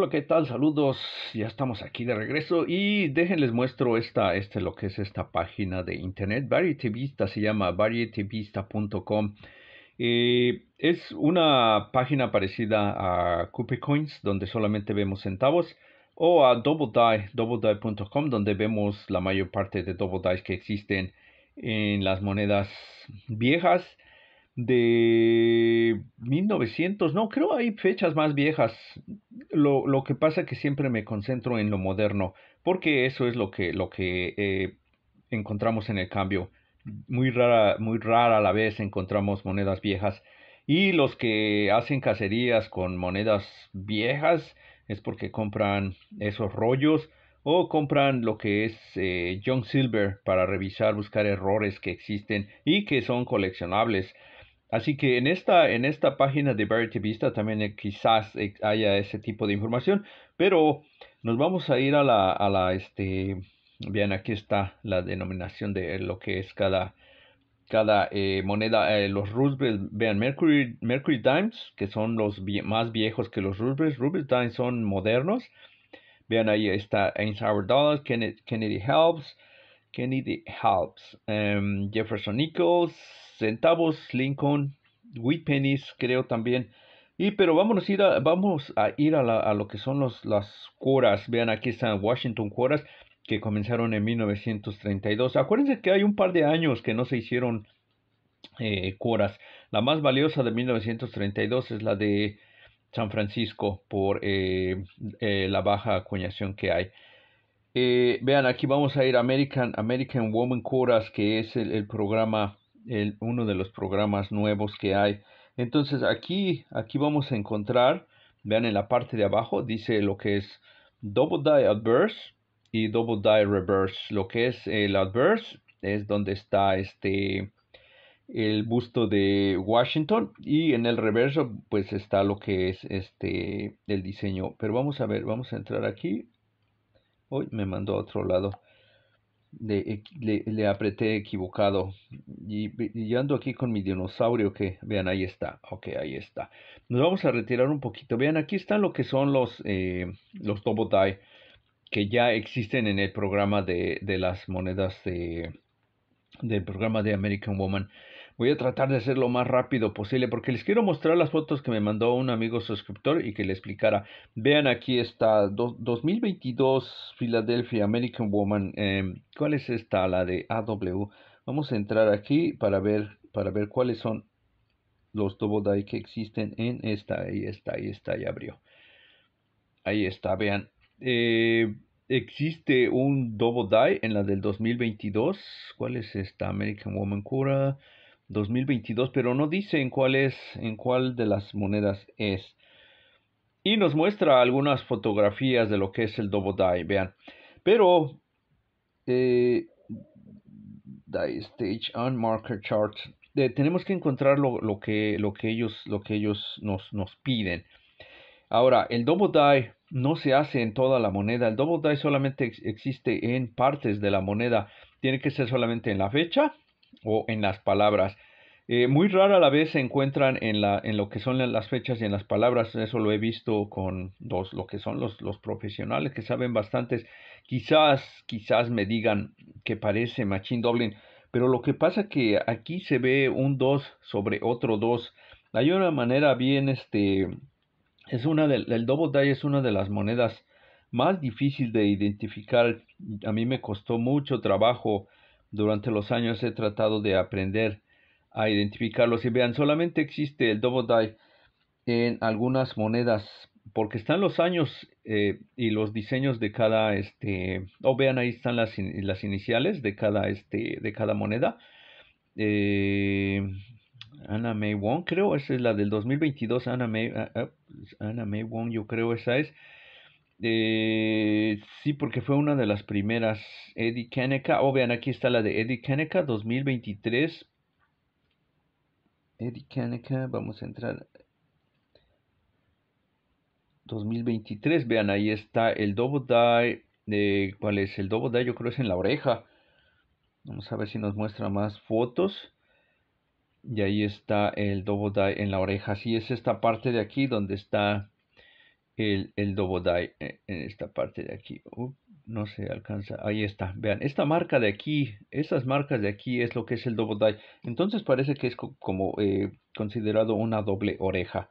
Hola, ¿qué tal? Saludos, ya estamos aquí de regreso y déjenles muestro esta, este, lo que es esta página de internet, Vista se llama varietyvista.com. Eh, es una página parecida a Coins donde solamente vemos centavos, o a Double Die, DoubleDie.com, donde vemos la mayor parte de Double que existen en las monedas viejas de 1900, no, creo hay fechas más viejas, lo, lo, que pasa es que siempre me concentro en lo moderno, porque eso es lo que, lo que eh, encontramos en el cambio. Muy rara, muy rara a la vez encontramos monedas viejas. Y los que hacen cacerías con monedas viejas es porque compran esos rollos o compran lo que es eh, John Silver para revisar, buscar errores que existen y que son coleccionables. Así que en esta, en esta página de Variety Vista también eh, quizás eh, haya ese tipo de información, pero nos vamos a ir a la, a la este, bien, aquí está la denominación de lo que es cada, cada eh, moneda, los Roosevelt, vean, Mercury, Mercury Dimes, que son los más viejos que los Roosevelt, Roosevelt Dimes son modernos, vean ahí está Eisenhower Dollars, Kennedy, Kennedy Helps, Kennedy, Halps, em, Jefferson Nichols, Centavos, Lincoln, Pennies, creo también. Y pero ir vamos a ir a, la, lo que son los, las cuoras. Vean, aquí están Washington cuoras que comenzaron en 1932. Acuérdense que hay un par de años que no se hicieron eh, cuoras. La más valiosa de 1932 es la de San Francisco por eh, eh, la baja acuñación que hay. Eh, vean, aquí vamos a ir American, American Woman Quarters que es el, programa, el, uno de los programas nuevos que hay. Entonces aquí, aquí vamos a encontrar, vean en la parte de abajo, dice lo que es Double Die Adverse y Double Die Reverse. Lo que es el Adverse es donde está este el busto de Washington y en el reverso pues está lo que es este el diseño pero vamos a ver vamos a entrar aquí Uy, me mandó a otro lado. Le, le, apreté equivocado. Y, ando aquí con mi dinosaurio que, vean, ahí está. Ok, ahí está. Nos vamos a retirar un poquito. Vean, aquí están lo que son los, eh, los Tobotai que ya existen en el programa de, de las monedas de, del programa de American Woman. Voy a tratar de hacerlo lo más rápido posible porque les quiero mostrar las fotos que me mandó un amigo suscriptor y que le explicara. Vean aquí está 2022 Philadelphia American Woman. Em, ¿Cuál es esta? La de AW. Vamos a entrar aquí para ver, para ver cuáles son los double die que existen en esta. Ahí está, ahí está, y abrió. Ahí está, vean. Eh, existe un double die en la del 2022. ¿Cuál es esta? American Woman Cura. 2022, pero no dice en cuál es, en cuál de las monedas es. Y nos muestra algunas fotografías de lo que es el Double Die, vean. Pero, die eh, Stage and Marker Chart, eh, tenemos que encontrar lo, que, ellos, nos, piden. Ahora, el Double Die no se hace en toda la moneda. El Double Die solamente existe en partes de la moneda. Tiene que ser solamente en la fecha o en las palabras. Eh, muy rara la vez se encuentran en, la, en lo que son las fechas y en las palabras. Eso lo he visto con dos... lo que son los, los profesionales que saben bastantes. Quizás, quizás me digan que parece Machine doblin, pero lo que pasa que aquí se ve un 2 sobre otro 2. Hay una manera bien, este, es una del, el Double Die es una de las monedas más difícil de identificar. A mí me costó mucho trabajo durante los años he tratado de aprender a identificarlos. Y vean, solamente existe el double die en algunas monedas porque están los años eh, y los diseños de cada este o vean ahí están las, las iniciales de cada este de cada moneda eh, Anna May Wong creo esa es la del 2022 Anna May ah, ah, May Wong yo creo esa es eh, sí, porque fue una de las primeras. Eddie Kaneka. Oh, vean, aquí está la de Eddie Kaneka 2023. Eddie Kaneka, vamos a entrar. 2023, vean, ahí está el Double Die. De, ¿Cuál es? El Double Die, yo creo que es en la oreja. Vamos a ver si nos muestra más fotos. Y ahí está el Double Die en la oreja. Sí, es esta parte de aquí donde está el, el Dobodai eh, en esta parte de aquí. no se alcanza. Ahí está. Vean, esta marca de aquí, esas marcas de aquí es lo que es el Dobodai. Entonces parece que es como eh, considerado una doble oreja.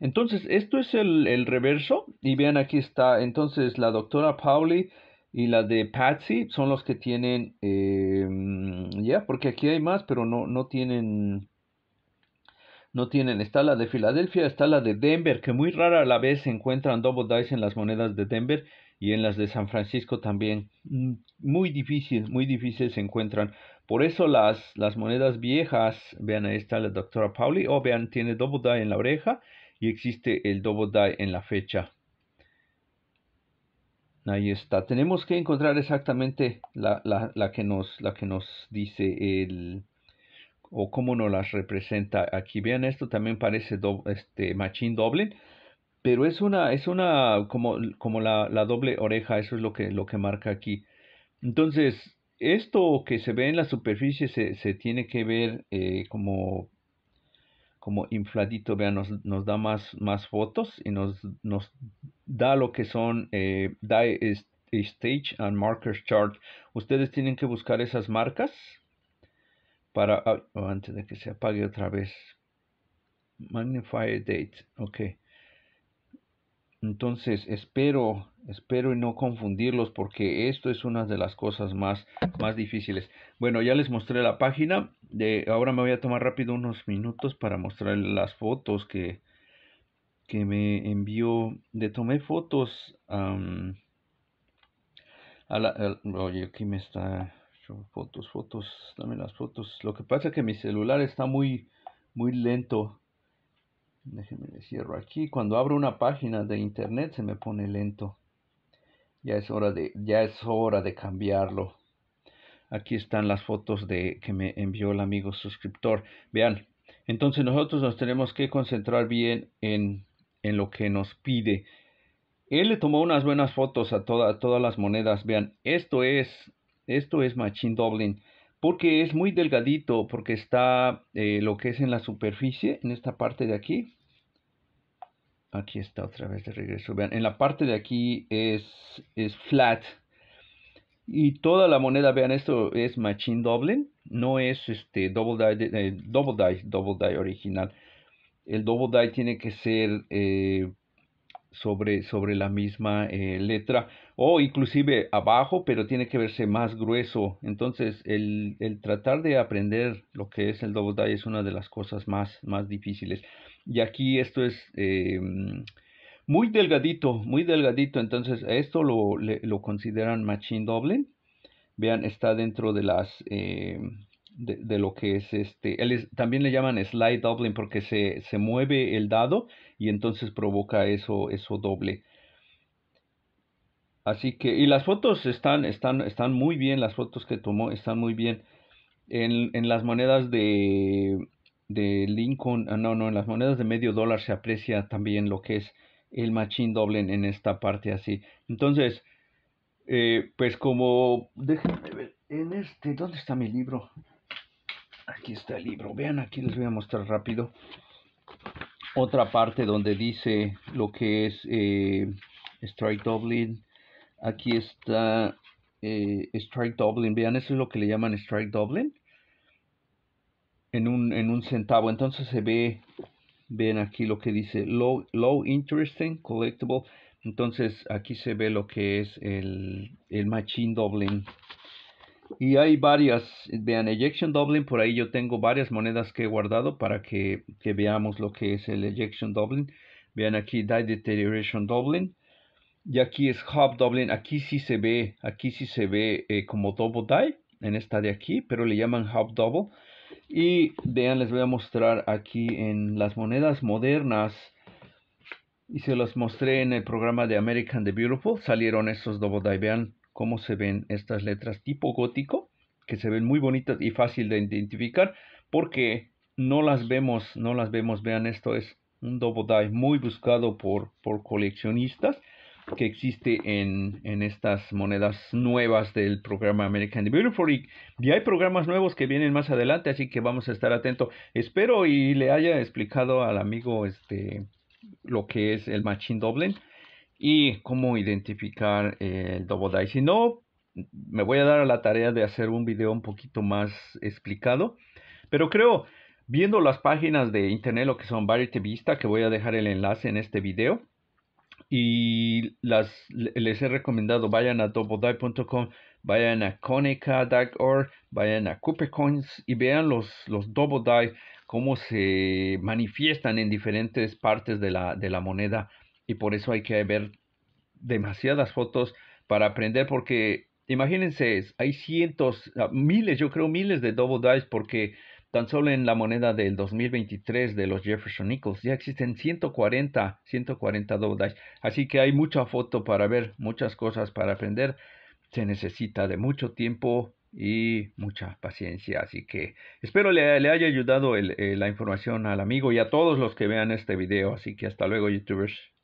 Entonces, esto es el, reverso. Y vean, aquí está. Entonces, la doctora Pauli y la de Patsy son los que tienen. Eh, ya, porque aquí hay más, pero no, no tienen no tienen. Está la de Filadelfia, está la de Denver, que muy rara a la vez se encuentran double dice en las monedas de Denver y en las de San Francisco también. Mm, muy difícil, muy difícil se encuentran. Por eso las, las monedas viejas, vean ahí está la doctora Pauli, o oh, vean, tiene double die en la oreja y existe el double die en la fecha. Ahí está. Tenemos que encontrar exactamente la, la, la que, nos, la que nos dice el, o cómo nos las representa aquí. Vean, esto también parece este, machín doble, pero es una, es una, como, como la, doble oreja, eso es lo que, lo que marca aquí. Entonces, esto que se ve en la superficie se, tiene que ver eh, como, como infladito, vean, nos, da más, más fotos y nos, nos da lo que son, eh, die da Stage and Markers Chart. Ustedes tienen que buscar esas marcas para oh, antes de que se apague otra vez magnify date ok entonces espero espero y no confundirlos porque esto es una de las cosas más más difíciles bueno ya les mostré la página de ahora me voy a tomar rápido unos minutos para mostrar las fotos que que me envió De tomé fotos oye aquí me está fotos, fotos, dame las fotos. Lo que pasa es que mi celular está muy, muy lento. Déjenme le cierro aquí. Cuando abro una página de internet se me pone lento. Ya es hora de, ya es hora de cambiarlo. Aquí están las fotos de que me envió el amigo suscriptor. Vean, entonces nosotros nos tenemos que concentrar bien en, lo que nos pide. Él le tomó unas buenas fotos a, a todas las monedas. Vean, esto es esto es Machine Doubling. Porque es muy delgadito, porque está eh, lo que es en la superficie, en esta parte de aquí. Aquí está otra vez de regreso. Vean, en la parte de aquí es, es flat. Y toda la moneda, vean, esto es Machine Doubling. No es este Double Die, eh, double, die double Die original. El Double Die tiene que ser... Eh, sobre, sobre la misma eh, letra o inclusive abajo, pero tiene que verse más grueso. Entonces, el, tratar de aprender lo que es el double die es una de las cosas más, más difíciles. Y aquí esto es eh, muy delgadito, muy delgadito. Entonces, esto lo, consideran machine doble. Vean, está dentro de las... Eh, de, lo que es este. Él también le llaman slide doubling porque se, se, mueve el dado y entonces provoca eso, eso doble. Así que, y las fotos están, están, están muy bien, las fotos que tomó están muy bien. En, las monedas de, de Lincoln, ah, no, no, en las monedas de medio dólar se aprecia también lo que es el machine doubling en esta parte así. Entonces, eh, pues como, déjenme ver, en este, ¿dónde está mi libro? está el libro. Vean, aquí les voy a mostrar rápido otra parte donde dice lo que es eh, Strike Dublin. Aquí está eh, Strike Dublin. Vean, eso es lo que le llaman Strike Dublin. En un, en un centavo. Entonces se ve, ven aquí lo que dice low, low interesting collectible. Entonces aquí se ve lo que es el, el machine Dublin. Y hay varias, vean, Ejection Dublin, por ahí yo tengo varias monedas que he guardado para que, veamos lo que es el Ejection Dublin. Vean aquí Die Deterioration Dublin. Y aquí es Hub Dublin. Aquí sí se ve, aquí sí se ve eh, como Double Die, en esta de aquí, pero le llaman Hub Double. Y vean, les voy a mostrar aquí en las monedas modernas. Y se las mostré en el programa de American the Beautiful. Salieron esos Double Die, vean cómo se ven estas letras tipo gótico, que se ven muy bonitas y fácil de identificar, porque no las vemos, no las vemos, vean, esto es un double die muy buscado por, por coleccionistas que existe en, en, estas monedas nuevas del programa American Beautiful y, y hay programas nuevos que vienen más adelante, así que vamos a estar atentos. Espero y le haya explicado al amigo este lo que es el Machine Doblin y cómo identificar el double die. Si no, me voy a dar a la tarea de hacer un video un poquito más explicado, pero creo, viendo las páginas de internet, lo que son Variety Vista, que voy a dejar el enlace en este video, y las, les he recomendado, vayan a doubledie.com, vayan a conica.org, vayan a Cupecoins y vean los, los double die, cómo se manifiestan en diferentes partes de la, de la moneda y por eso hay que ver demasiadas fotos para aprender porque imagínense, hay cientos, ah, miles, yo creo miles de double Dice. porque tan solo en la moneda del 2023 de los Jefferson Nichols ya existen 140, 140 double dives. Así que hay mucha foto para ver, muchas cosas para aprender. Se necesita de mucho tiempo y mucha paciencia. Así que espero le, haya ayudado el, eh, la información al amigo y a todos los que vean este video. Así que hasta luego, youtubers.